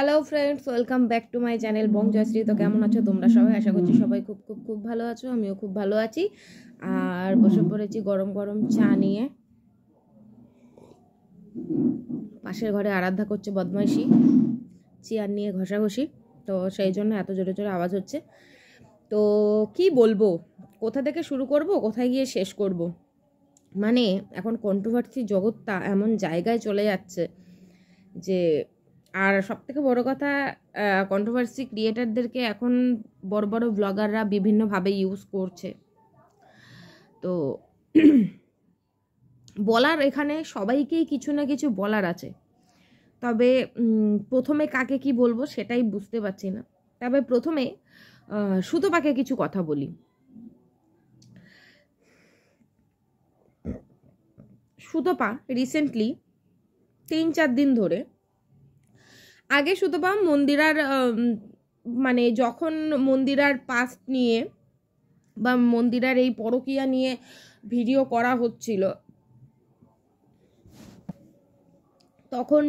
hello friends welcome back to my channel Bong Joyshree তো কেমন আছো তোমরা সবাই আশা করছি সবাই খুব খুব খুব ভালো আছো আমিও খুব ভালো আছি আর বসে পড়েছি গরম গরম চা নিয়ে পাশের ঘরে আরাধ্যা করছে বদমাইশি চেয়ার নিয়ে ঘষাঘষি তো সেই জন্য এত জোরে জোরে আওয়াজ হচ্ছে তো কি বলবো কোথা থেকে শুরু করব কোথায় গিয়ে শেষ করব মানে এখন কন্ট্রোভার্সি জগৎটা এমন জায়গায় চলে যাচ্ছে যে আর সব থেকে বড়ো কথা কন্ট্রোভার্সি ক্রিয়েটারদেরকে এখন বড় বড় ব্লগাররা বিভিন্নভাবে ইউজ করছে তো বলার এখানে সবাইকেই কিছু না কিছু বলার আছে তবে প্রথমে কাকে কি বলবো সেটাই বুঝতে পারছি না তবে প্রথমে সুতোপাকে কিছু কথা বলি সুতপা রিসেন্টলি তিন চার দিন ধরে আগে সুতপা মন্দিরার মানে যখন মন্দিরার পাশ নিয়ে বা মন্দিরার এই পরকিয়া নিয়ে ভিডিও করা হচ্ছিল তখন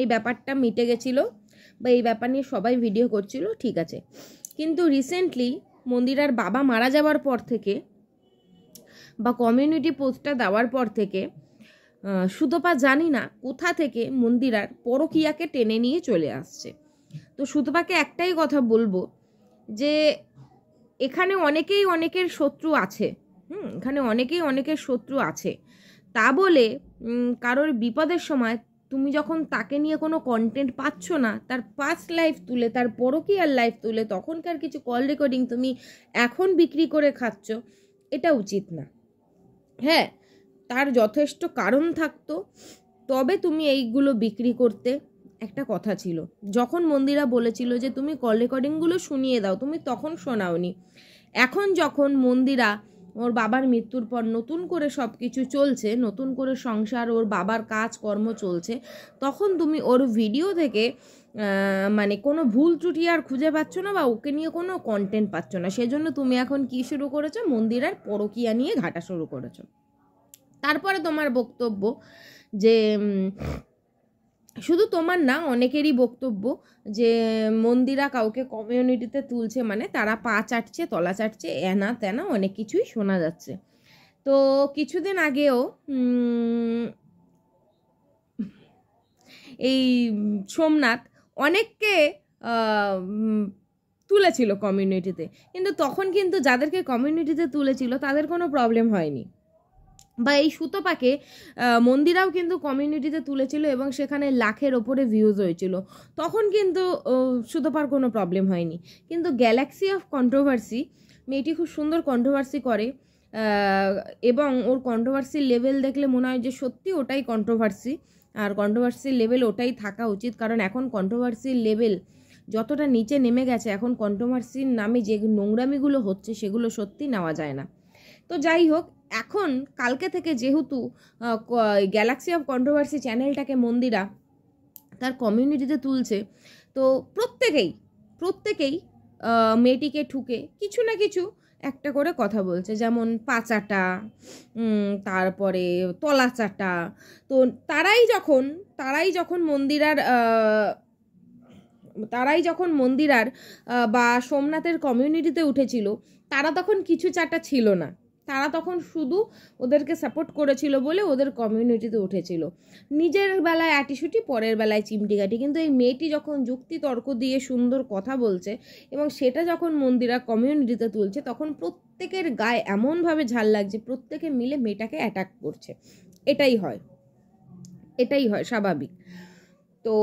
এই ব্যাপারটা মিটে গেছিলো বা এই ব্যাপার নিয়ে সবাই ভিডিও করছিল ঠিক আছে কিন্তু রিসেন্টলি মন্দিরার বাবা মারা যাওয়ার পর থেকে বা কমিউনিটি পোস্টটা দেওয়ার পর থেকে সুতপা জানি না কোথা থেকে মন্দিরার পরকিয়াকে টেনে নিয়ে চলে আসছে তো সুতপাকে একটাই কথা বলবো যে এখানে অনেকেই অনেকের শত্রু আছে হুম এখানে অনেকেই অনেকের শত্রু আছে তা বলে কারোর বিপদের সময় তুমি যখন তাকে নিয়ে কোনো কন্টেন্ট পাচ্ছ না তার পাস্ট লাইফ তুলে তার পরকীয়ার লাইফ তুলে তখনকার কিছু কল রেকর্ডিং তুমি এখন বিক্রি করে খাচ্ছ এটা উচিত না হ্যাঁ তার যথেষ্ট কারণ থাকতো তবে তুমি এইগুলো বিক্রি করতে একটা কথা ছিল যখন মন্দিরা বলেছিল যে তুমি কল রেকর্ডিংগুলো শুনিয়ে দাও তুমি তখন শোনাওনি এখন যখন মন্দিরা ওর বাবার মৃত্যুর পর নতুন করে সব কিছু চলছে নতুন করে সংসার ওর বাবার কাজকর্ম চলছে তখন তুমি ওর ভিডিও থেকে মানে কোনো ভুল ত্রুটি আর খুঁজে পাচ্ছ না বা ওকে নিয়ে কোনো কন্টেন্ট পাচ্ছ না সেজন্য তুমি এখন কী শুরু করেছো মন্দিরার পরকিয়া নিয়ে ঘাটা শুরু করেছো তারপরে তোমার বক্তব্য যে শুধু তোমার না অনেকেরই বক্তব্য যে মন্দিরা কাউকে কমিউনিটিতে তুলছে মানে তারা পা চাটছে তলা চাটছে এনা তেনা অনেক কিছুই শোনা যাচ্ছে তো কিছুদিন আগেও এই সোমনাথ অনেককে তুলেছিল কমিউনিটিতে কিন্তু তখন কিন্তু যাদেরকে কমিউনিটিতে তুলেছিল তাদের কোনো প্রবলেম হয়নি বা এই সুতোপাকে মন্দিরাও কিন্তু কমিউনিটিতে তুলেছিল এবং সেখানে লাখের ওপরে ভিউজ হয়েছিল তখন কিন্তু সুতোপার কোনো প্রবলেম হয়নি কিন্তু গ্যালাক্সি অফ কন্ট্রোভার্সি মেয়েটি খুব সুন্দর কন্ট্রোভার্সি করে এবং ওর কন্ট্রোভার্সির লেভেল দেখলে মনে হয় যে সত্যি ওটাই কন্ট্রোভার্সি আর কন্ট্রোভার্সির লেভেল ওটাই থাকা উচিত কারণ এখন কন্ট্রোভার্সির লেভেল যতটা নিচে নেমে গেছে এখন কন্ট্রোভার্সির নামে যে নোংরামিগুলো হচ্ছে সেগুলো সত্যি নেওয়া যায় না তো যাই হোক এখন কালকে থেকে যেহেতু গ্যালাক্সি অফ কন্ট্রোভার্সি চ্যানেলটাকে মন্দিরা তার কমিউনিটিতে তুলছে তো প্রত্যেকেই প্রত্যেকেই মেয়েটিকে ঠুকে কিছু না কিছু একটা করে কথা বলছে যেমন পাচাটা তারপরে তলাচাটা তো তারাই যখন তারাই যখন মন্দিরার তারাই যখন মন্দিরার বা সোমনাথের কমিউনিটিতে উঠেছিল তারা তখন কিছু চাটা ছিল না তারা তখন শুধু ওদেরকে সাপোর্ট করেছিল বলে ওদের কমিউনিটিতে উঠেছিল নিজের বেলায় অ্যাটিসুটি পরের বেলায় চিমটিকাটি কিন্তু এই মেয়েটি যখন যুক্তি তর্ক দিয়ে সুন্দর কথা বলছে এবং সেটা যখন মন্দিরা কমিউনিটিতে তুলছে তখন প্রত্যেকের গায়ে এমনভাবে ঝাল লাগছে প্রত্যেকে মিলে মেয়েটাকে অ্যাটাক করছে এটাই হয় এটাই হয় স্বাভাবিক তো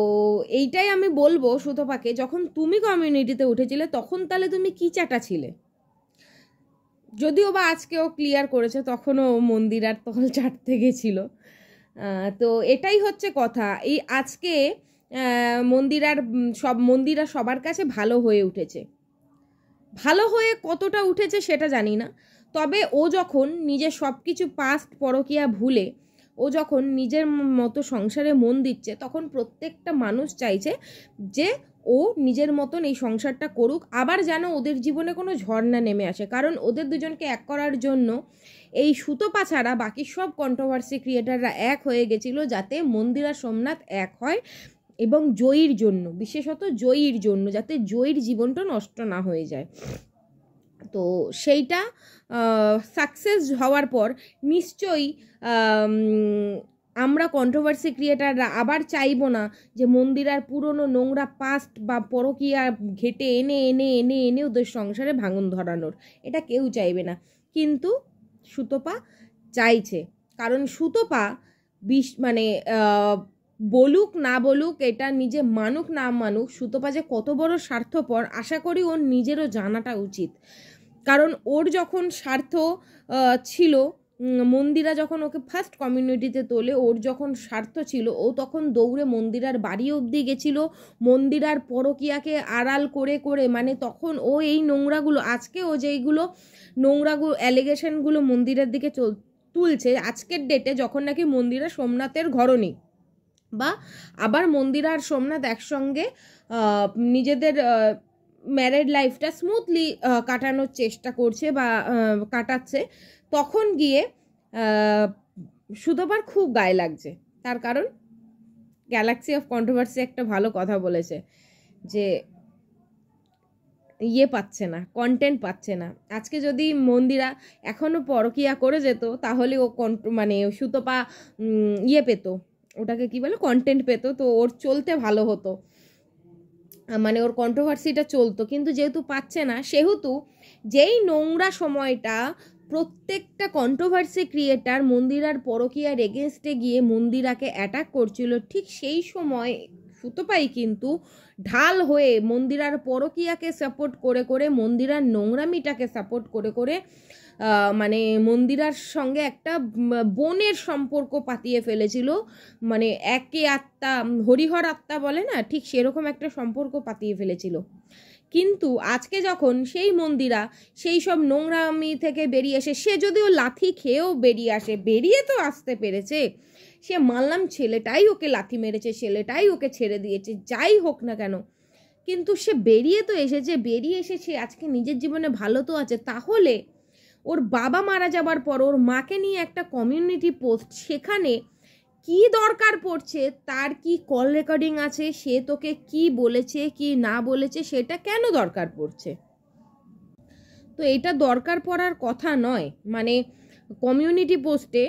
এইটাই আমি বলবো সুতপাকে যখন তুমি কমিউনিটিতে উঠেছিলে তখন তাহলে তুমি কী চাটা ছিলে যদিও বা আজকে ও ক্লিয়ার করেছে তখনও মন্দির আর তখন চাটতে গেছিল তো এটাই হচ্ছে কথা এই আজকে মন্দির আর সব মন্দির আর সবার কাছে ভালো হয়ে উঠেছে ভালো হয়ে কতটা উঠেছে সেটা জানি না তবে ও যখন নিজের সব কিছু পাস্ট পরকিয়া ভুলে ও যখন নিজের মতো সংসারে মন দিচ্ছে তখন প্রত্যেকটা মানুষ চাইছে যে ও নিজের মতন এই সংসারটা করুক আবার যেন ওদের জীবনে কোনো ঝর্ণা নেমে আসে কারণ ওদের দুজনকে এক করার জন্য এই সুতোপা ছাড়া বাকি সব কন্ট্রোভার্সি ক্রিয়েটাররা এক হয়ে গেছিল যাতে মন্দিরা সোমনাথ এক হয় এবং জয়ীর জন্য বিশেষত জয়ীর জন্য যাতে জয়ীর জীবনটা নষ্ট না হয়ে যায় তো সেইটা সাকসেস হওয়ার পর নিশ্চয়ই আমরা কন্ট্রোভার্সি ক্রিয়েটাররা আবার চাইব না যে মন্দির আর পুরনো নোংরা পাস্ট বা পরকিয়া ঘেটে এনে এনে এনে এনে ওদের সংসারে ভাঙন ধরানোর এটা কেউ চাইবে না কিন্তু সুতপা চাইছে কারণ সুতপা বিশ মানে বলুক না বলুক এটা নিজে মানুক না মানুক সুতপা যে কত বড় স্বার্থপর আশা করি ওর নিজেরও জানাটা উচিত কারণ ওর যখন স্বার্থ ছিল মন্দিরা যখন ওকে ফার্স্ট কমিউনিটিতে তোলে ওর যখন স্বার্থ ছিল ও তখন দৌড়ে মন্দিরার বাড়ি অবধি গেছিল মন্দিরার পরকিয়াকে আড়াল করে করে মানে তখন ও এই নোংরাগুলো আজকে ও যেইগুলো নোংরাগুলো অ্যালিগেশনগুলো মন্দিরের দিকে চল তুলছে আজকের ডেটে যখন নাকি মন্দিরা সোমনাথের ঘরণী বা আবার মন্দিরা আর সোমনাথ একসঙ্গে নিজেদের ম্যারেড লাইফটা স্মুথলি কাটানোর চেষ্টা করছে বা কাটাচ্ছে তখন গিয়ে সুতোবার খুব গায়ে লাগছে তার কারণ গ্যালাক্সি অফ কন্ট্রোভার্সি একটা ভালো কথা বলেছে যে ইয়ে পাচ্ছে না কন্টেন্ট পাচ্ছে না আজকে যদি মন্দিরা এখনও পরকিয়া করে যেত তাহলে ও কন মানে সুতোপা ইয়ে পেতো ওটাকে কি বলে কন্টেন্ট পেতো তো ওর চলতে ভালো হতো মানে ওর কন্ট্রোভার্সিটা চলতো কিন্তু যেহেতু পাচ্ছে না সেহেতু যেই নোংরা সময়টা প্রত্যেকটা কন্ট্রোভার্সি ক্রিয়েটার মন্দিরার পরকিয়ার এগেনস্টে গিয়ে মন্দিরাকে অ্যাটাক করছিল ঠিক সেই সময় সুতোপাই কিন্তু ঢাল হয়ে মন্দিরার পরকিয়াকে সাপোর্ট করে করে মন্দিরার নোংরামিটাকে সাপোর্ট করে করে মানে মন্দিরার সঙ্গে একটা বনের সম্পর্ক পাতিয়ে ফেলেছিল মানে একে আত্মা হরিহর আত্মা বলে না ঠিক সেরকম একটা সম্পর্ক পাতিয়ে ফেলেছিল কিন্তু আজকে যখন সেই মন্দিরা সেই সব নোংরামি থেকে বেরিয়ে এসে সে যদিও লাথি খেয়েও বেরিয়ে আসে বেরিয়ে তো আসতে পেরেছে সে মানলাম ছেলেটাই ওকে লাথি মেরেছে ছেলেটাই ওকে ছেড়ে দিয়েছে যাই হোক না কেন কিন্তু সে বেরিয়ে তো এসেছে বেরিয়ে এসে সে আজকে নিজের জীবনে ভালো তো আছে তাহলে ওর বাবা মারা যাবার পর ওর মাকে নিয়ে একটা কমিউনিটি পোস্ট সেখানে কি দরকার পড়ছে তার কি কল রেকর্ডিং আছে সে তোকে কি বলেছে কি না বলেছে সেটা কেন দরকার পড়ছে তো এটা দরকার পড়ার কথা নয় মানে কমিউনিটি পোস্টে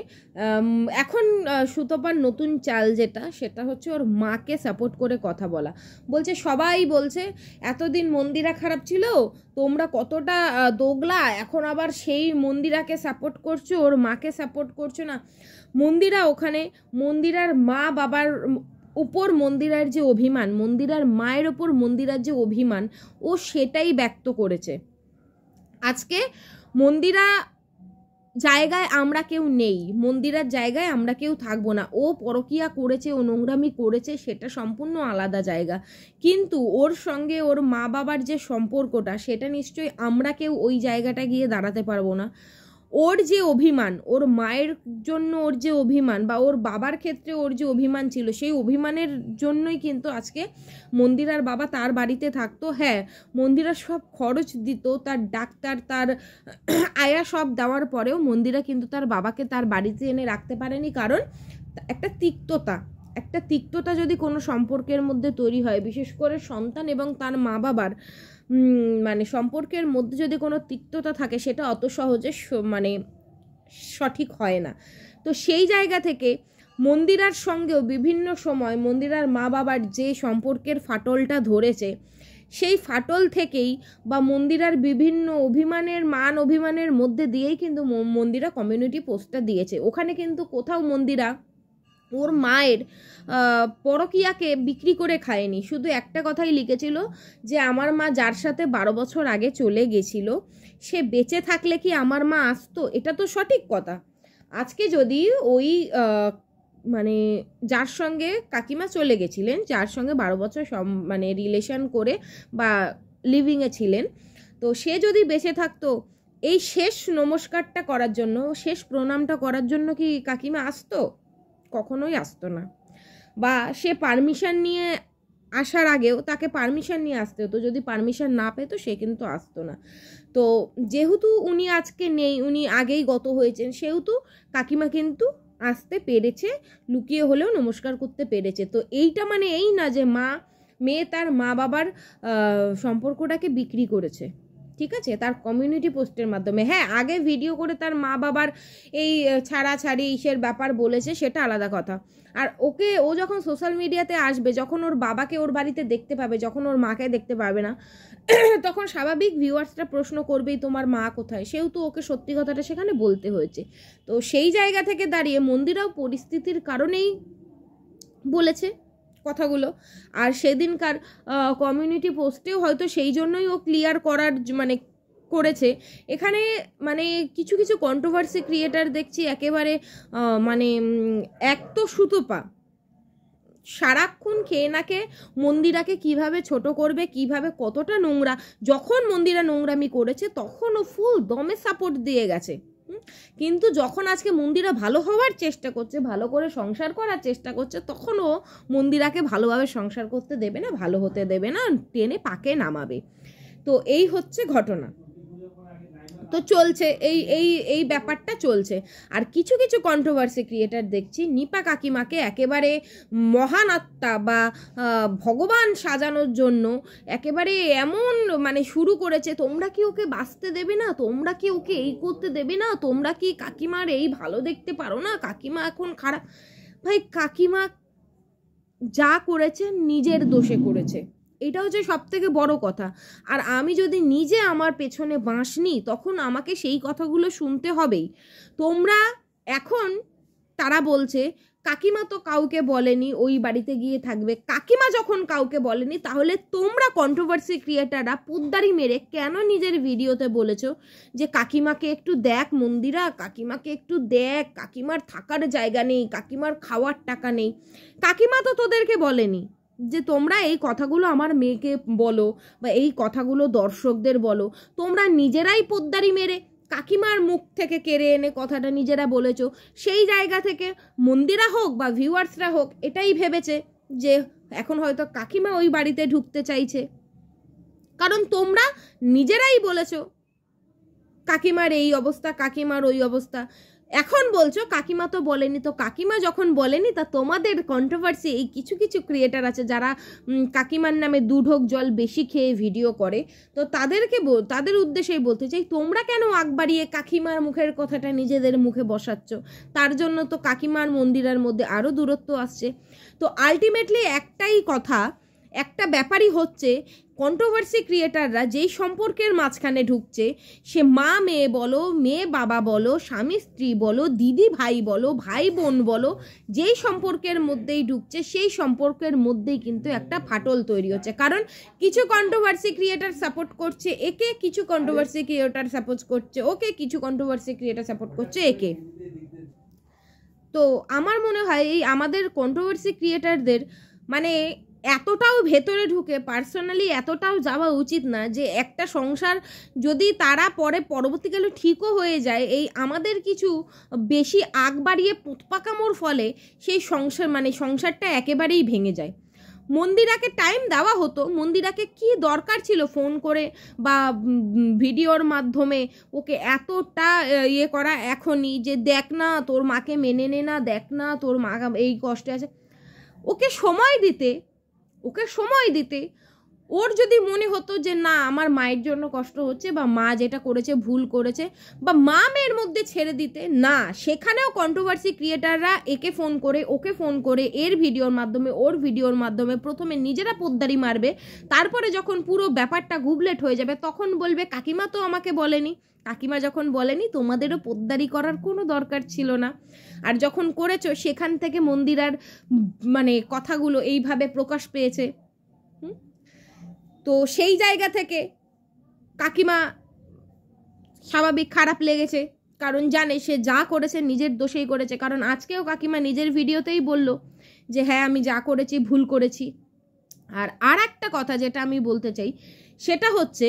এখন সুতপার নতুন চাল যেটা সেটা হচ্ছে ওর মাকে সাপোর্ট করে কথা বলা বলছে সবাই বলছে এতদিন মন্দিরা খারাপ ছিল তোমরা কতটা দোগলা এখন আবার সেই মন্দিরাকে সাপোর্ট করছো ওর মাকে সাপোর্ট করছো না মন্দিরা ওখানে মন্দিরার মা বাবার উপর মন্দিরার যে অভিমান মন্দিরার মায়ের ওপর মন্দিরার যে অভিমান ও সেটাই ব্যক্ত করেছে আজকে মন্দিরা জায়গায় আমরা কেউ নেই মন্দিরার জায়গায় আমরা কেউ থাকবো না ও পরকিয়া করেছে ও নোংরামি করেছে সেটা সম্পূর্ণ আলাদা জায়গা কিন্তু ওর সঙ্গে ওর মা বাবার যে সম্পর্কটা সেটা নিশ্চয়ই আমরা কেউ ওই জায়গাটা গিয়ে দাঁড়াতে পারবো না ওর যে অভিমান ওর মায়ের জন্য ওর যে অভিমান বা ওর বাবার ক্ষেত্রে ওর যে অভিমান ছিল সেই অভিমানের জন্যই কিন্তু আজকে মন্দিরার বাবা তার বাড়িতে থাকতো হ্যাঁ মন্দিরা সব খরচ দিত তার ডাক্তার তার আয়া সব দেওয়ার পরেও মন্দিরা কিন্তু তার বাবাকে তার বাড়িতে এনে রাখতে পারেনি কারণ একটা তিক্ততা একটা তিক্ততা যদি কোনো সম্পর্কের মধ্যে তৈরি হয় বিশেষ করে সন্তান এবং তার মা বাবার মানে সম্পর্কের মধ্যে যদি কোনো তিক্ততা থাকে সেটা অত সহজে মানে সঠিক হয় না তো সেই জায়গা থেকে মন্দিরার সঙ্গেও বিভিন্ন সময় মন্দিরার মা বাবার যে সম্পর্কের ফাটলটা ধরেছে সেই ফাটল থেকেই বা মন্দিরার বিভিন্ন অভিমানের মান অভিমানের মধ্যে দিয়েই কিন্তু মন্দিরা কমিউনিটি পোস্টটা দিয়েছে ওখানে কিন্তু কোথাও মন্দিরা ওর মায়ের পরকিয়াকে বিক্রি করে খায়নি শুধু একটা কথাই লিখেছিল যে আমার মা যার সাথে বারো বছর আগে চলে গেছিল সে বেঁচে থাকলে কি আমার মা আসতো এটা তো সঠিক কথা আজকে যদি ওই মানে যার সঙ্গে কাকিমা চলে গেছিলেন যার সঙ্গে বারো বছর মানে রিলেশন করে বা লিভিংয়ে ছিলেন তো সে যদি বেঁচে থাকতো এই শেষ নমস্কারটা করার জন্য শেষ প্রণামটা করার জন্য কি কাকিমা আসতো কখনোই আসতো না বা সে পারমিশন নিয়ে আসার আগেও তাকে পারমিশন নিয়ে আসতে হতো যদি পারমিশন না পেতো সে কিন্তু আসতো না তো যেহেতু উনি আজকে নেই উনি আগেই গত হয়েছেন সেহেতু কাকিমা কিন্তু আসতে পেরেছে লুকিয়ে হলেও নমস্কার করতে পেরেছে তো এইটা মানে এই না যে মা মেয়ে তার মা বাবার সম্পর্কটাকে বিক্রি করেছে ঠিক আছে তার কমিউনিটি পোস্টের মাধ্যমে হ্যাঁ আগে ভিডিও করে তার মা বাবার এই ছাড়া ছাড়ি ইসের ব্যাপার বলেছে সেটা আলাদা কথা আর ওকে ও যখন সোশ্যাল মিডিয়াতে আসবে যখন ওর বাবাকে ওর বাড়িতে দেখতে পাবে যখন ওর মাকে দেখতে পাবে না তখন স্বাভাবিক ভিউয়ার্সরা প্রশ্ন করবেই তোমার মা কোথায় সেহেতু ওকে সত্যি কথাটা সেখানে বলতে হয়েছে তো সেই জায়গা থেকে দাঁড়িয়ে মন্দিরাও পরিস্থিতির কারণেই বলেছে কথাগুলো আর সেদিনকার কমিউনিটি পোস্টেও হয়তো সেই জন্যই ও ক্লিয়ার করার মানে করেছে এখানে মানে কিছু কিছু কন্ট্রোভার্সি ক্রিয়েটার দেখছি একেবারে মানে এক তো সুতোপা সারাক্ষণ খেয়ে নাকে মন্দিরাকে কিভাবে ছোট করবে কিভাবে কতটা নোংরা যখন মন্দিরা নোংরামি করেছে তখন ও ফুল দমে সাপোর্ট দিয়ে গেছে কিন্তু যখন আজকে মন্দিরা ভালো হওয়ার চেষ্টা করছে ভালো করে সংসার করার চেষ্টা করছে তখনও মন্দিরাকে ভালোভাবে সংসার করতে দেবে না ভালো হতে দেবে না টেনে পাকে নামাবে তো এই হচ্ছে ঘটনা তো চলছে এই এই এই ব্যাপারটা চলছে আর কিছু কিছু কন্ট্রোভার্সি ক্রিয়েটার দেখছি নিপা কাকিমাকে একেবারে মহান আত্মা বা ভগবান সাজানোর জন্য একেবারে এমন মানে শুরু করেছে তোমরা কি ওকে বাঁচতে দেবে না তোমরা কি ওকে এই করতে দেবে না তোমরা কি কাকিমার এই ভালো দেখতে পারো না কাকিমা এখন খারাপ ভাই কাকিমা যা করেছে নিজের দোষে করেছে এটা হচ্ছে সব থেকে বড় কথা আর আমি যদি নিজে আমার পেছনে বাঁশ নিই তখন আমাকে সেই কথাগুলো শুনতে হবেই তোমরা এখন তারা বলছে কাকিমা তো কাউকে বলেনি ওই বাড়িতে গিয়ে থাকবে কাকিমা যখন কাউকে বলেনি তাহলে তোমরা কন্ট্রোভার্সি ক্রিয়েটাররা পোদ্দারি মেরে কেন নিজের ভিডিওতে বলেছো যে কাকিমাকে একটু দেখ মন্দিরা কাকিমাকে একটু দেখ কাকিমার থাকার জায়গা নেই কাকিমার খাওয়ার টাকা নেই কাকিমা তো তোদেরকে বলেনি যে তোমরা এই কথাগুলো আমার মেয়েকে বলো বা এই কথাগুলো দর্শকদের বলো তোমরা নিজেরাই পোদ্দারি মেরে কাকিমার মুখ থেকে কেড়ে এনে কথাটা নিজেরা বলেছ সেই জায়গা থেকে মন্দিরা হোক বা ভিউয়ার্সরা হোক এটাই ভেবেছে যে এখন হয়তো কাকিমা ওই বাড়িতে ঢুকতে চাইছে কারণ তোমরা নিজেরাই বলেছ কাকিমার এই অবস্থা কাকিমার ওই অবস্থা এখন বলছো কাকিমা তো বলেনি তো কাকিমা যখন বলেনি তা তোমাদের কন্ট্রোভার্সি এই কিছু কিছু ক্রিয়েটার আছে যারা কাকিমার নামে দুঢোক জল বেশি খেয়ে ভিডিও করে তো তাদেরকে তাদের উদ্দেশ্যেই বলতে চাই তোমরা কেন আগ বাড়িয়ে কাকিমার মুখের কথাটা নিজেদের মুখে বসাচ্ছ তার জন্য তো কাকিমার মন্দিরের মধ্যে আরও দূরত্ব আসছে তো আলটিমেটলি একটাই কথা একটা ব্যাপারই হচ্ছে কন্ট্রোভার্সি ক্রিয়েটাররা যেই সম্পর্কের মাঝখানে ঢুকছে সে মা মেয়ে বলো মেয়ে বাবা বলো স্বামী স্ত্রী বলো দিদি ভাই বলো ভাই বোন বলো যেই সম্পর্কের মধ্যেই ঢুকছে সেই সম্পর্কের মধ্যেই কিন্তু একটা ফাটল তৈরি হচ্ছে কারণ কিছু কন্ট্রোভার্সি ক্রিয়েটার সাপোর্ট করছে একে কিছু কন্ট্রোভার্সি ক্রিয়েটার সাপোর্ট করছে ওকে কিছু কন্ট্রোভার্সি ক্রিয়েটার সাপোর্ট করছে একে তো আমার মনে হয় এই আমাদের কন্ট্রোভার্সি ক্রিয়েটারদের মানে এতটাও ভেতরে ঢুকে পার্সোনালি এতটাও যাওয়া উচিত না যে একটা সংসার যদি তারা পরে পরবর্তীকালে ঠিকও হয়ে যায় এই আমাদের কিছু বেশি আগ বাড়িয়ে পোতপাকামোর ফলে সেই সংসার মানে সংসারটা একেবারেই ভেঙে যায় মন্দিরাকে টাইম দেওয়া হতো মন্দিরাকে কি দরকার ছিল ফোন করে বা ভিডিওর মাধ্যমে ওকে এতটা ইয়ে করা এখনই যে দেখ না তোর মাকে মেনে নে না দেখ না তোর মা এই কষ্টে আছে ওকে সময় দিতে ওকে সময় দিতে ওর যদি মনে হতো যে না আমার মায়ের জন্য কষ্ট হচ্ছে বা মা যেটা করেছে ভুল করেছে বা মা মেয়ের মধ্যে ছেড়ে দিতে না সেখানেও কন্ট্রোভার্সি ক্রিয়েটাররা একে ফোন করে ওকে ফোন করে এর ভিডিওর মাধ্যমে ওর ভিডিওর মাধ্যমে প্রথমে নিজেরা পোদ্দারি মারবে তারপরে যখন পুরো ব্যাপারটা গুবলেট হয়ে যাবে তখন বলবে কাকিমা তো আমাকে বলেনি কাকিমা যখন বলেনি তোমাদেরও পোদ্দারি করার কোনো দরকার ছিল না আর যখন করেছো সেখান থেকে মন্দিরার মানে কথাগুলো এইভাবে প্রকাশ পেয়েছে তো সেই জায়গা থেকে কাকিমা স্বাভাবিক খারাপ লেগেছে কারণ জানে সে যা করেছে নিজের দোষেই করেছে কারণ আজকেও কাকিমা নিজের ভিডিওতেই বলল যে হ্যাঁ আমি যা করেছি ভুল করেছি আর আর একটা কথা যেটা আমি বলতে চাই সেটা হচ্ছে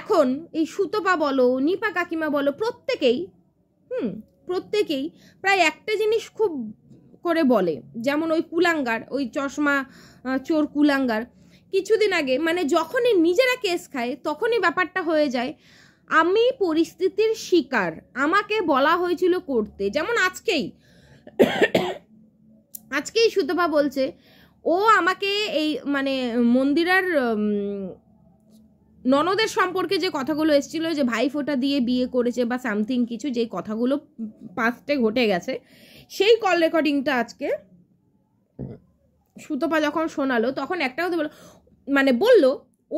এখন এই সুতপা বলো নিপা কাকিমা বলো প্রত্যেকেই হুম প্রত্যেকেই প্রায় একটা জিনিস খুব করে বলে যেমন ওই কুলাঙ্গার ওই চশমা চোর কুলাঙ্গার কিছুদিন আগে মানে যখনই নিজেরা কেস খায় তখনই ব্যাপারটা হয়ে যায় আমি পরিস্থিতির শিকার আমাকে বলা হয়েছিল করতে যেমন আজকেই আজকেই সুতপা বলছে ও আমাকে এই মানে মন্দিরার ননদের সম্পর্কে যে কথাগুলো এসেছিলো যে ভাইফোঁটা দিয়ে বিয়ে করেছে বা সামথিং কিছু যে কথাগুলো পাস্টে ঘটে গেছে সেই কল রেকর্ডিংটা আজকে সুতপা যখন শোনালো তখন একটা কথা বলো মানে বলল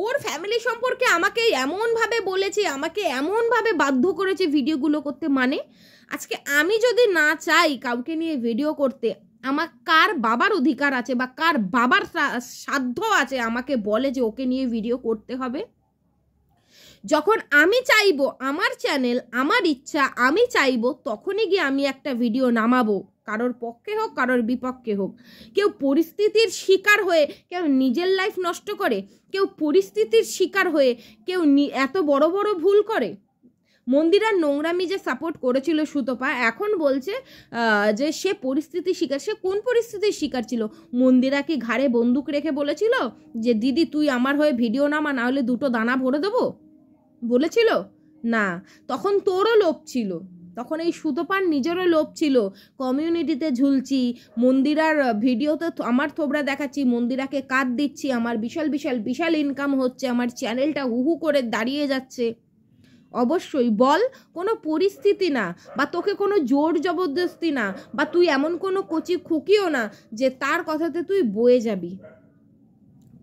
ওর ফ্যামিলি সম্পর্কে আমাকে এমনভাবে বলেছে আমাকে এমনভাবে বাধ্য করেছে ভিডিওগুলো করতে মানে আজকে আমি যদি না চাই কাউকে নিয়ে ভিডিও করতে আমার কার বাবার অধিকার আছে বা কার বাবার সাধ্য আছে আমাকে বলে যে ওকে নিয়ে ভিডিও করতে হবে যখন আমি চাইবো আমার চ্যানেল আমার ইচ্ছা আমি চাইবো তখনই গিয়ে আমি একটা ভিডিও নামাবো কারোর পক্ষে হোক কারোর বিপক্ষে হোক কেউ পরিস্থিতির শিকার হয়ে কেউ নিজের লাইফ নষ্ট করে কেউ পরিস্থিতির শিকার হয়ে কেউ এত বড় বড় ভুল করে মন্দিরার নোংরামি যে সাপোর্ট করেছিল সুতপা এখন বলছে যে সে পরিস্থিতি শিকার সে কোন পরিস্থিতির শিকার ছিল মন্দিরা কি ঘাড়ে বন্দুক রেখে বলেছিল যে দিদি তুই আমার হয়ে ভিডিও নামা না হলে দুটো দানা ভরে দেবো বলেছিল না তখন তোরও লোভ ছিল তখন এই সুতোপান নিজেরও লোভ ছিল কমিউনিটিতে ঝুলছি মন্দিরার ভিডিওতে আমার থোবরা দেখাচ্ছি মন্দিরাকে কাঁদ দিচ্ছি আমার বিশাল বিশাল বিশাল ইনকাম হচ্ছে আমার চ্যানেলটা হুহু করে দাঁড়িয়ে যাচ্ছে অবশ্যই বল কোনো পরিস্থিতি না বা তোকে কোনো জোর জবরদস্তি না বা তুই এমন কোনো কচি খুকিও না যে তার কথাতে তুই বয়ে যাবি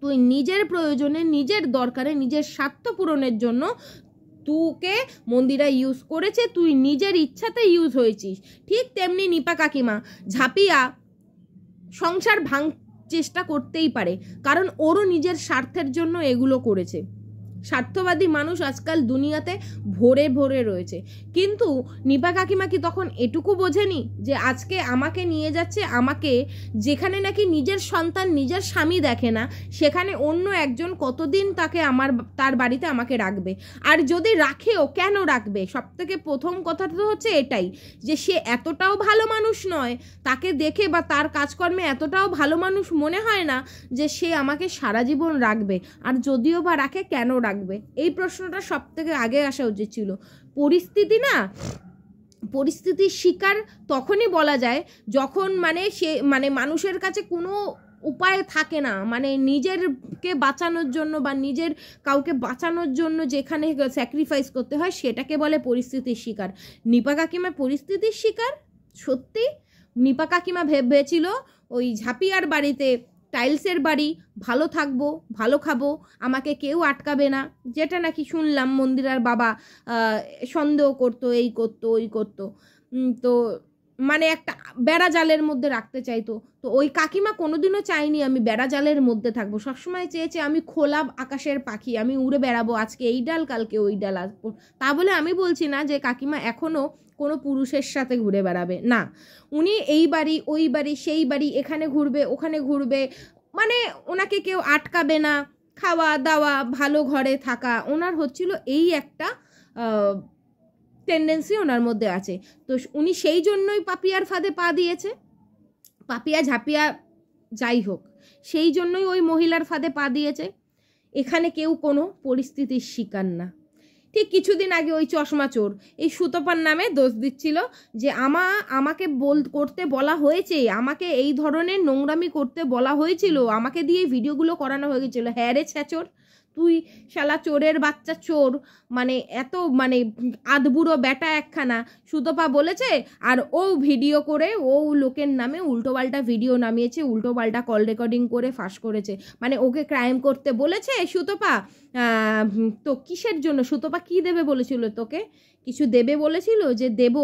তুই নিজের প্রয়োজনে নিজের দরকারে নিজের স্বার্থ পূরণের জন্য তুকে মন্দিরা ইউজ করেছে তুই নিজের ইচ্ছাতে ইউজ হয়েছিস ঠিক তেমনি নিপা কাকিমা ঝাঁপিয়া সংসার ভাঙ চেষ্টা করতেই পারে কারণ ওরও নিজের স্বার্থের জন্য এগুলো করেছে স্বার্থবাদী মানুষ আজকাল দুনিয়াতে ভরে ভরে রয়েছে কিন্তু নিপা কাকিমা কি তখন এটুকু বোঝেনি যে আজকে আমাকে নিয়ে যাচ্ছে আমাকে যেখানে নাকি নিজের সন্তান নিজের স্বামী দেখে না সেখানে অন্য একজন কতদিন তাকে আমার তার বাড়িতে আমাকে রাখবে আর যদি রাখেও কেন রাখবে সব থেকে প্রথম কথাটা তো হচ্ছে এটাই যে সে এতটাও ভালো মানুষ নয় তাকে দেখে বা তার কাজকর্মে এতটাও ভালো মানুষ মনে হয় না যে সে আমাকে সারা জীবন রাখবে আর যদিও বা রাখে কেন রাখবে থাকবে এই প্রশ্নটা সব থেকে আগে আসা উচিত ছিল পরিস্থিতি না পরিস্থিতির শিকার তখনই বলা যায় যখন মানে সে মানে মানুষের কাছে কোনো উপায় থাকে না মানে নিজেরকে বাঁচানোর জন্য বা নিজের কাউকে বাঁচানোর জন্য যেখানে স্যাক্রিফাইস করতে হয় সেটাকে বলে পরিস্থিতির শিকার নিপা কাকিমা পরিস্থিতির শিকার সত্যি নিপা কাকিমা ভেবেছিল ওই ঝাপিয়ার বাড়িতে টাইলসের বাড়ি ভালো থাকবো ভালো খাবো আমাকে কেউ আটকাবে না যেটা নাকি শুনলাম মন্দিরার বাবা সন্দেহ করতো এই করতো ওই করতো তো মানে একটা বেড়া জালের মধ্যে রাখতে চাইতো তো ওই কাকিমা কোনোদিনও চাইনি আমি বেড়া জালের মধ্যে থাকবো সবসময় চেয়েছে আমি খোলা আকাশের পাখি আমি উড়ে বেড়াবো আজকে এই ডাল কালকে ওই ডাল আসবো তা বলে আমি বলছি না যে কাকিমা এখনও কোনো পুরুষের সাথে ঘুরে বেড়াবে না উনি এই বাড়ি ওই বাড়ি সেই বাড়ি এখানে ঘুরবে ওখানে ঘুরবে মানে ওনাকে কেউ আটকাবে না খাওয়া দাওয়া ভালো ঘরে থাকা ওনার হচ্ছিল এই একটা টেন্ডেন্সি ওনার মধ্যে আছে তো উনি সেই জন্যই পাপিয়ার ফাঁদে পা দিয়েছে পাপিয়া ঝাপিয়া যাই হোক সেই জন্যই ওই মহিলার ফাঁদে পা দিয়েছে এখানে কেউ কোনো পরিস্থিতির শিকার না ঠিক কিছুদিন আগে ওই চশমা চোর এই সুতপার নামে দোষ দিচ্ছিল যে আমা আমাকে বল করতে বলা হয়েছে আমাকে এই ধরনের নোংরামি করতে বলা হয়েছিল আমাকে দিয়ে ভিডিওগুলো করানো হয়ে গেছিলো হ্যাঁ রে ছ্যাচোর তুই শালা চোরের বাচ্চা চোর মানে এত মানে আধবুড়ো ব্যাটা একখানা সুতপা বলেছে আর ও ভিডিও করে ও লোকের নামে উল্টোপাল্টা ভিডিও নামিয়েছে উল্টোপাল্টা কল রেকর্ডিং করে ফাঁস করেছে মানে ওকে ক্রাইম করতে বলেছে সুতপা তো কিসের জন্য সুতপা কি দেবে বলেছিল তোকে কিছু দেবে বলেছিল যে দেব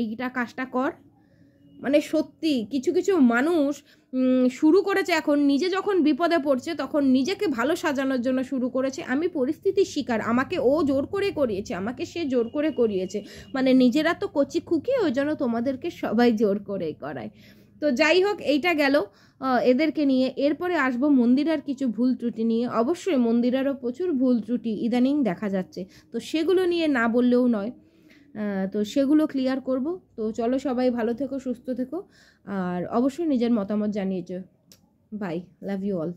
এইটা কাজটা কর মানে সত্যি কিছু কিছু মানুষ শুরু করেছে এখন নিজে যখন বিপদে পড়ছে তখন নিজেকে ভালো সাজানোর জন্য শুরু করেছে আমি পরিস্থিতির শিকার আমাকে ও জোর করে করিয়েছে আমাকে সে জোর করে করিয়েছে মানে নিজেরা তো কচি খুকি ওই জন্য তোমাদেরকে সবাই জোর করে করায় তো যাই হোক এইটা গেল এদেরকে নিয়ে এরপরে আসব মন্দিরার কিছু ভুল ত্রুটি নিয়ে অবশ্যই মন্দিরারও প্রচুর ভুল ত্রুটি ইদানিং দেখা যাচ্ছে তো সেগুলো নিয়ে না বললেও নয় তো সেগুলো ক্লিয়ার করব তো চলো সবাই ভালো থেকো সুস্থ থেকো আর অবশ্যই নিজের মতামত জানিয়েছো বাই লাভ ইউ অল